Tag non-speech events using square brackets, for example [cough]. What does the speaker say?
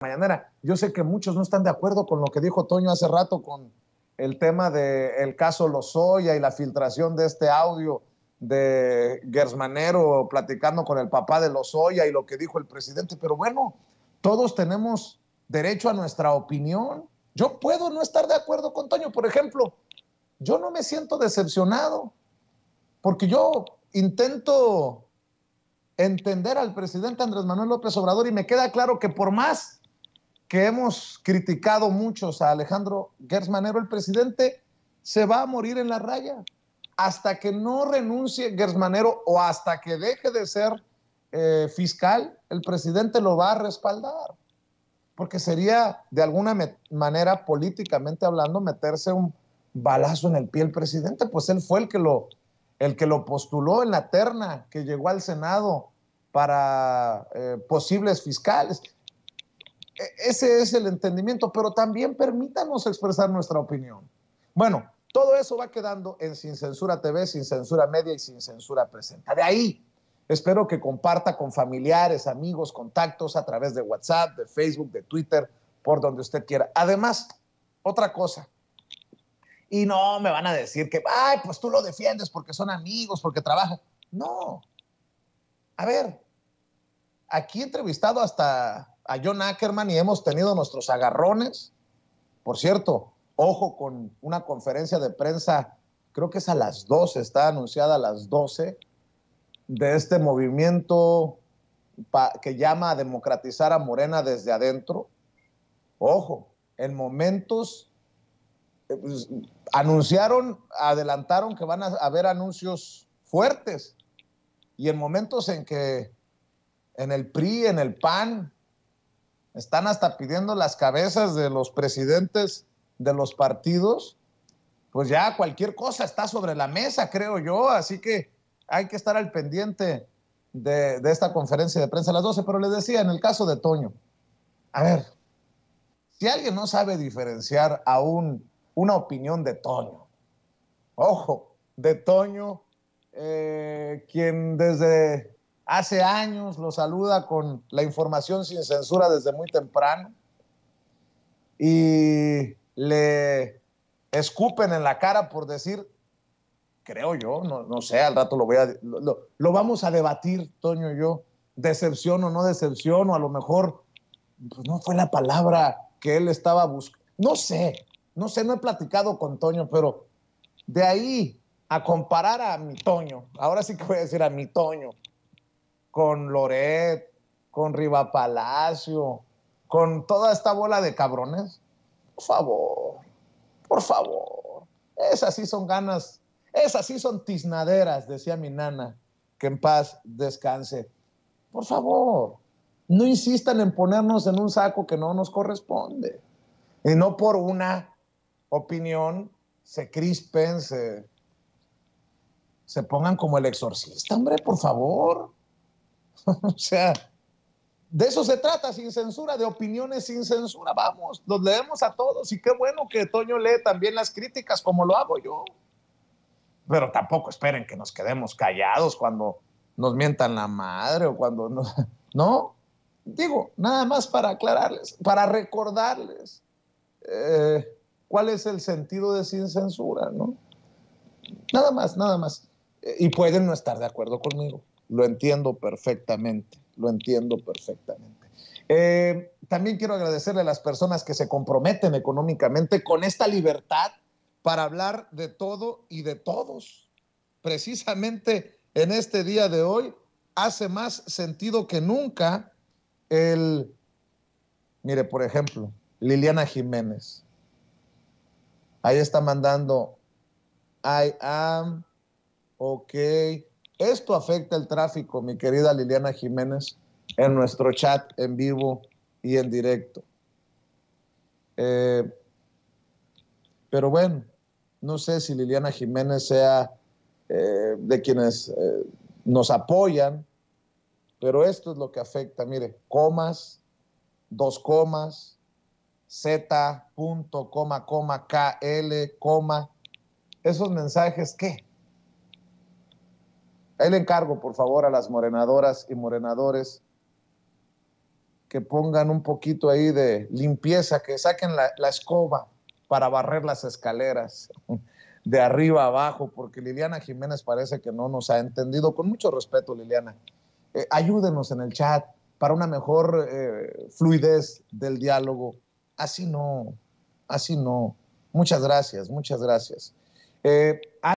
mañanera. Yo sé que muchos no están de acuerdo con lo que dijo Toño hace rato con el tema del caso Lozoya y la filtración de este audio de Gersmanero platicando con el papá de Lozoya y lo que dijo el presidente. Pero bueno, todos tenemos derecho a nuestra opinión. Yo puedo no estar de acuerdo con Toño. Por ejemplo, yo no me siento decepcionado porque yo intento entender al presidente Andrés Manuel López Obrador y me queda claro que por más que hemos criticado muchos a Alejandro Gersmanero, el presidente se va a morir en la raya. Hasta que no renuncie Gersmanero o hasta que deje de ser eh, fiscal, el presidente lo va a respaldar. Porque sería, de alguna manera, políticamente hablando, meterse un balazo en el pie el presidente, pues él fue el que lo, el que lo postuló en la terna que llegó al Senado para eh, posibles fiscales. E, ese es el entendimiento, pero también permítanos expresar nuestra opinión. Bueno, todo eso va quedando en Sin Censura TV, Sin Censura Media y Sin Censura Presenta. De ahí, espero que comparta con familiares, amigos, contactos a través de WhatsApp, de Facebook, de Twitter, por donde usted quiera. Además, otra cosa. Y no me van a decir que, ay, pues tú lo defiendes porque son amigos, porque trabajan. No. A ver, aquí he entrevistado hasta a John Ackerman y hemos tenido nuestros agarrones. Por cierto, ojo con una conferencia de prensa, creo que es a las 12, está anunciada a las 12, de este movimiento que llama a democratizar a Morena desde adentro. Ojo, en momentos eh, pues, anunciaron, adelantaron que van a haber anuncios fuertes y en momentos en que en el PRI, en el PAN, están hasta pidiendo las cabezas de los presidentes de los partidos. Pues ya cualquier cosa está sobre la mesa, creo yo. Así que hay que estar al pendiente de, esta conferencia de prensa a las 12. Pero les decía, en el caso de Toño, a ver, si alguien no sabe diferenciar aún una opinión de Toño, ojo, de Toño, eh, quien desde hace años, lo saluda con la información sin censura desde muy temprano y le escupen en la cara por decir, creo yo, no, no sé, al rato lo voy a, lo, vamos a debatir, Toño y yo, decepción o no decepción, o a lo mejor pues, no fue la palabra que él estaba buscando, no sé, no sé, no he platicado con Toño, pero de ahí a comparar a mi Toño, ahora sí que voy a decir a mi Toño, con Loret, con Riva Palacio, con toda esta bola de cabrones. Por favor, por favor. Esas sí son ganas, esas sí son tiznaderas, decía mi nana, que en paz descanse. Por favor, no insistan en ponernos en un saco que no nos corresponde. Y no por una opinión se crispen, se pongan como el exorcista, hombre, por favor. [laughs] o sea, de eso se trata, sin censura, de opiniones sin censura. Vamos, los leemos a todos y qué bueno que Toño lee también las críticas como lo hago yo. Pero tampoco esperen que nos quedemos callados cuando nos mientan la madre o cuando No, [laughs] digo, nada más para aclararles, para recordarles eh, cuál es el sentido de sin censura, ¿no? Nada más, nada más. Eh, y pueden no estar de acuerdo conmigo. Lo entiendo perfectamente, lo entiendo perfectamente. Eh, también quiero agradecerle a las personas que se comprometen económicamente con esta libertad para hablar de todo y de todos. Precisamente en este día de hoy hace más sentido que nunca el, mire, por ejemplo, Liliana Jiménez. Ahí está mandando, I am, ok, esto afecta el tráfico, mi querida Liliana Jiménez, en nuestro chat en vivo y en directo. Eh, pero bueno, no sé si Liliana Jiménez sea eh, de quienes eh, nos apoyan, pero esto es lo que afecta. Mire, comas, dos comas, Z, punto, coma, coma, KL, coma. Esos mensajes, ¿qué? Ahí le encargo, por favor, a las morenadoras y morenadores que pongan un poquito ahí de limpieza, que saquen la, escoba para barrer las escaleras de arriba a abajo, porque Liliana Jiménez parece que no nos ha entendido. Con mucho respeto, Liliana, eh, ayúdenos en el chat para una mejor eh, fluidez del diálogo. Así no, así no. Muchas gracias, muchas gracias. Eh,